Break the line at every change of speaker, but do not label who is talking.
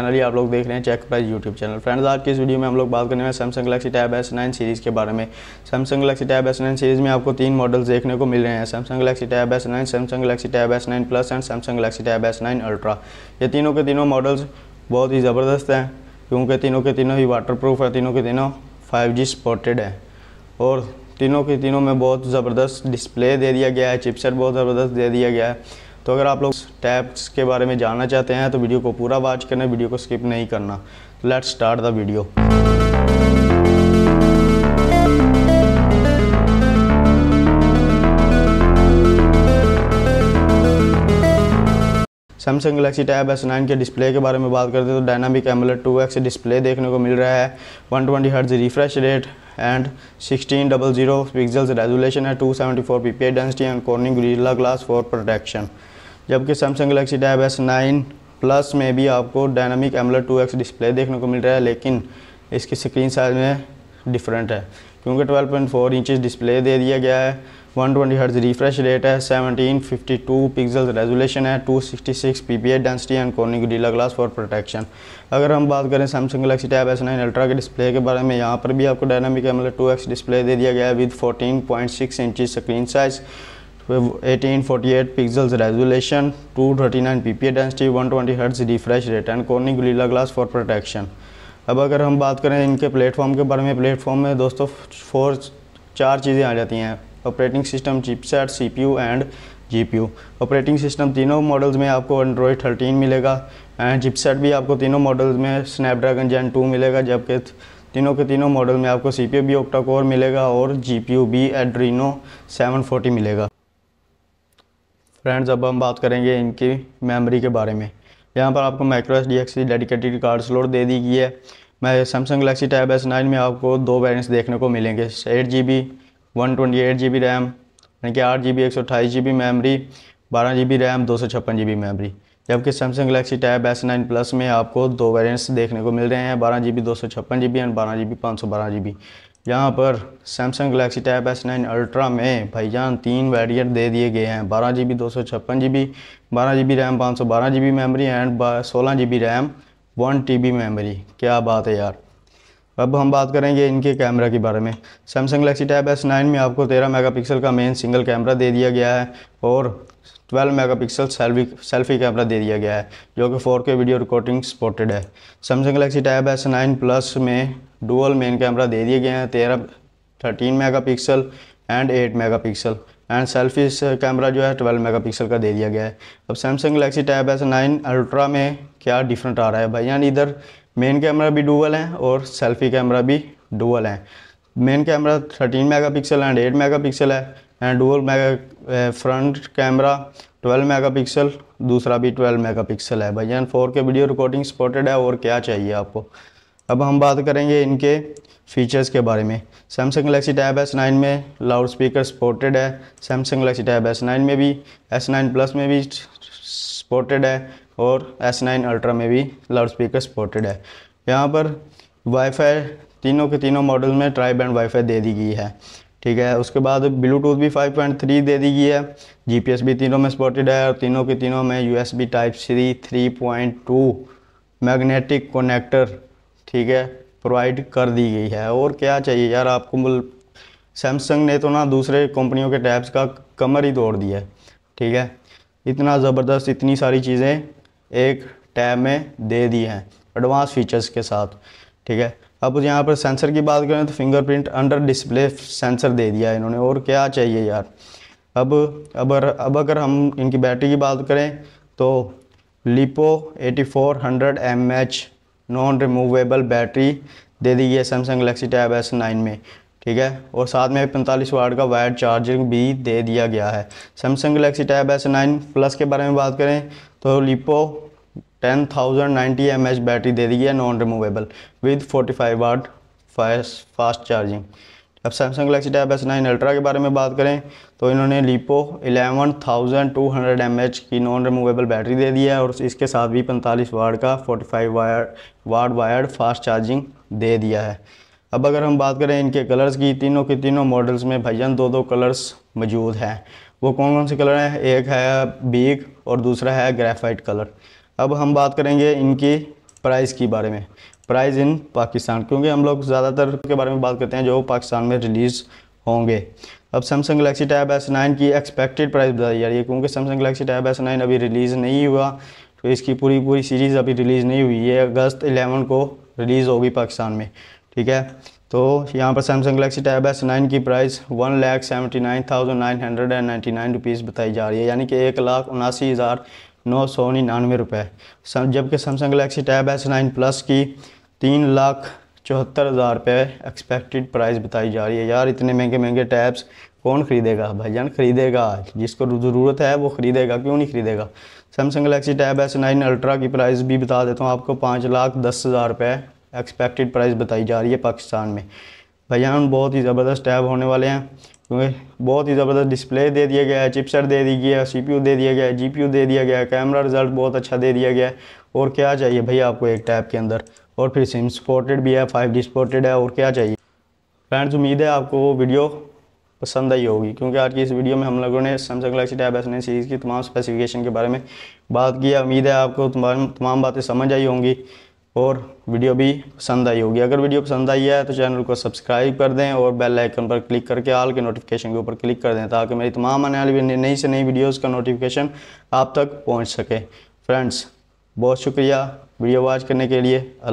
finally आप लोग देख रहे हैं check price YouTube channel friends आज की इस वीडियो में हम लोग बात करने वाले Samsung Galaxy Tab S nine series के बारे में Samsung Galaxy Tab S nine series में आपको तीन मॉडल्स देखने को मिल रहे हैं Samsung Galaxy Tab S nine Samsung Galaxy Tab S nine plus and Samsung Galaxy Tab S nine ultra ये तीनों के तीनों मॉडल्स बहुत ही ज़बरदस्त हैं क्योंकि तीनों के तीनों ही वाटर प्रूफ है तीनों के तीनों फाइव जी सपोर्टेड है और तीनों के तीनों में बहुत ज़बरदस्त डिस्प्ले दे दिया गया है चिपसेट बहुत ज़बरदस्त दे दिया गया है तो अगर आप लोग टैब्स के बारे में जानना चाहते हैं तो वीडियो को पूरा वॉच करना वीडियो को स्किप नहीं करना let's start the video Samsung Galaxy Tab S nine के डिस्प्ले के बारे में बात करते हैं तो dynamic AMOLED two X display देखने को मिल रहा है one twenty hertz refresh rate and sixteen double zero pixels resolution है two seventy four P P density and Corning Gorilla glass for protection जबकि Samsung Galaxy Tab S nine plus में भी आपको dynamic AMOLED two X display देखने को मिल रहा है लेकिन इसकी स्क्रीन साइज में डिफरेंट है क्योंकि 12.4 पॉइंट डिस्प्ले दे दिया गया है 120 ट्वेंटी रिफ्रेश रेट है 1752 पिक्सल रेजोल्यूशन है 266 PPI density and Corning Gorilla glass for protection अगर हम बात करें Samsung Galaxy Tab S nine ultra के डिस्प्ले के बारे में यहाँ पर भी आपको dynamic AMOLED two X display दे दिया गया है with fourteen point screen size 1848 pixels resolution 239 ppi density 120 hertz refresh rate and corning gorilla glass for protection अब अगर हम बात करें इनके प्लेटफॉर्म के बारे में प्लेटफॉर्म में दोस्तों फोर चार चीज़ें आ जाती हैं operating system chipset CPU and GPU operating system तीनों मॉडल्स में आपको एंड्रॉयड 13 मिलेगा एंड चिपसेट भी आपको तीनों मॉडल्स में स्नैपड्रैगन जेन 2 मिलेगा जबकि तीनों के तीनों मॉडल में आपको सी पी भी ओक्टा कोर मिलेगा और जी पी यू भी एड्रीनो सेवन मिलेगा फ्रेंड्स अब हम बात करेंगे इनकी मेमोरी के बारे में यहाँ पर आपको माइक्रो एस डी एक्स की डेडिकेटेड कार्ड स्लोट दे दी गई है मैं Samsung Galaxy Tab S nine में आपको दो वेरियंट्स देखने को मिलेंगे eight G B one twenty eight G B RAM यानी कि आठ जी बी एक सौ अट्ठाईस जी बी मेमरी बारह जी बी रैम दो सौ छप्पन जी बी मेमरी जबकि Samsung Galaxy Tab S nine plus में आपको दो वेरियंट्स देखने को मिल रहे हैं बारह जी बी दो सौ छप्पन जी बी एंड बारह जी बी पाँच सौ बारह जी बी यहाँ पर Samsung Galaxy Tab S nine ultra में भाईजान तीन वेरियंट दे दिए गए हैं बारह जी बी दो सौ छप्पन जी बी बारह जी बी रैम पाँच सौ बारह जी बी मेमरी एंड सोलह G B RAM one T B memory क्या बात है यार अब हम बात करेंगे इनके कैमरा के बारे में Samsung Galaxy Tab S nine में आपको तेरह मेगा पिक्सल का मेन सिंगल कैमरा दे दिया गया है और twelve mega pixel selfie selfie camera दे दिया गया है जो कि four K video recording supported है Samsung Galaxy Tab S nine plus में डुअल मेन कैमरा दे दिए गए हैं तेरह thirteen mega pixel and eight mega pixel and selfie camera जो है ट्वेल्व मेगा पिक्सल का दे दिया गया है अब Samsung Galaxy Tab S nine ultra में क्या डिफरेंट आ रहा है भाई यानी इधर मेन कैमरा भी डुअल है और सेल्फी कैमरा भी डुअल है main camera 13 megapixel and 8 megapixel है and dual mega front camera 12 megapixel दूसरा भी 12 मेगापिक्सल है भाई four K video recording supported है और क्या चाहिए आपको अब हम बात करेंगे इनके फीचर्स के बारे में Samsung Galaxy Tab S nine में लाउड स्पीकर सपोर्टेड है Samsung Galaxy Tab S nine में भी एस नाइन प्लस में भी सपोर्टेड है और एस नाइन अल्ट्रा में भी लाउड स्पीकर सपोर्टेड है यहाँ पर वाईफाई तीनों के तीनों मॉडल में ट्राई बैंड वाईफाई दे दी गई है ठीक है उसके बाद ब्लूटूथ भी 5.3 दे दी गई है जीपीएस भी तीनों में सपोर्टेड है और तीनों के तीनों में USB type C 3.2 magnetic connector ठीक है प्रोवाइड कर दी गई है और क्या चाहिए यार आपको मतलब सैमसंग ने तो ना दूसरे कंपनियों के टैब्स का कमर ही तोड़ दिया है ठीक है इतना ज़बरदस्त इतनी सारी चीज़ें एक टैब में दे दी हैं एडवांस फीचर्स के साथ ठीक है अब यहाँ पर सेंसर की बात करें तो फिंगरप्रिंट अंडर डिस्प्ले सेंसर दे दिया है इन्होंने और क्या चाहिए यार अब अब अब अगर हम इनकी बैटरी की बात करें तो LiPo 8400 four non removable battery दे दी गई है Samsung Galaxy Tab S nine में ठीक है और साथ में पैंतालीस वाट का वायर चार्जिंग भी दे दिया गया है Samsung Galaxy Tab S nine plus के बारे में बात करें तो LiPo ten thousand ninety M H battery दे दी गई है non removable with forty five watt fast charging अब Samsung Galaxy Tab S nine ultra के बारे में बात करें तो इन्होंने LiPo eleven thousand two hundred M H की नॉन रिमूवेबल बैटरी दे दी है और इसके साथ भी पैंतालीस वार्ड का forty five wire watt wired fast charging दे दिया है अब अगर हम बात करें इनके कलर्स की तीनों के तीनों मॉडल्स में भजन दो दो कलर्स मौजूद हैं वो कौन कौन से कलर हैं एक है बीग और दूसरा है ग्रेफाइट कलर अब हम बात करेंगे इनकी प्राइस के बारे में प्राइज़ इन पाकिस्तान क्योंकि हम लोग ज़्यादातर के बारे में बात करते हैं जो पाकिस्तान में रिलीज़ होंगे अब Samsung Galaxy Tab S nine की एक्सपेक्टेड प्राइस बताई जा रही है क्योंकि Samsung Galaxy Tab S nine अभी रिलीज़ नहीं हुआ तो इसकी पूरी पूरी सीरीज़ अभी रिलीज़ नहीं हुई है अगस्त एलेवन को रिलीज़ होगी पाकिस्तान में ठीक है तो यहाँ पर Samsung Galaxy Tab S nine की price one lakh seventy nine thousand nine hundred and ninety nine rupees बताई जा रही है यानी कि एक लाख उनासी हज़ार नौ सौ निन्यानवे रुपये जबकि Samsung Galaxy Tab S nine plus की तीन लाख चौहत्तर हज़ार रुपये एक्सपेक्टेड प्राइस बताई जा रही है यार इतने महंगे महंगे टैब्स कौन ख़रीदेगा भाईजान ख़रीदेगा जिसको ज़रूरत है वो ख़रीदेगा क्यों नहीं ख़रीदेगा Samsung Galaxy Tab S nine ultra की प्राइस भी बता देता हूँ आपको पाँच लाख दस हज़ार रुपये एक्सपेक्टेड प्राइस बताई जा रही है पाकिस्तान में भाईजान बहुत ही ज़बरदस्त टैब होने वाले हैं क्योंकि बहुत ही ज़बरदस्त डिस्प्ले दे दिया गया है चिपसेट दे दी गया है सीपीयू दे दिया गया है जीपीयू दे दिया गया है कैमरा रिजल्ट बहुत अच्छा दे दिया गया है और क्या चाहिए भैया आपको एक टैब के अंदर और फिर सिम सपोर्टेड भी है फाइव जी सपोर्टेड है और क्या चाहिए फ्रेंड्स उम्मीद है आपको वो वीडियो पसंद आई होगी क्योंकि आज की इस वीडियो में हम लोगों ने Samsung Galaxy Tab S series की तमाम स्पेसिफिकेशन के बारे में बात की उम्मीद है आपको तमाम तमाम बातें समझ आई होंगी और वीडियो भी पसंद आई होगी अगर वीडियो पसंद आई है तो चैनल को सब्सक्राइब कर दें और बेल आइकन पर क्लिक करके आल के नोटिफिकेशन के ऊपर क्लिक कर दें ताकि मेरी तमाम आने वाली नई से नई वीडियोज़ का नोटिफिकेशन आप तक पहुँच सके फ्रेंड्स बहुत शुक्रिया वीडियो वॉच करने के लिए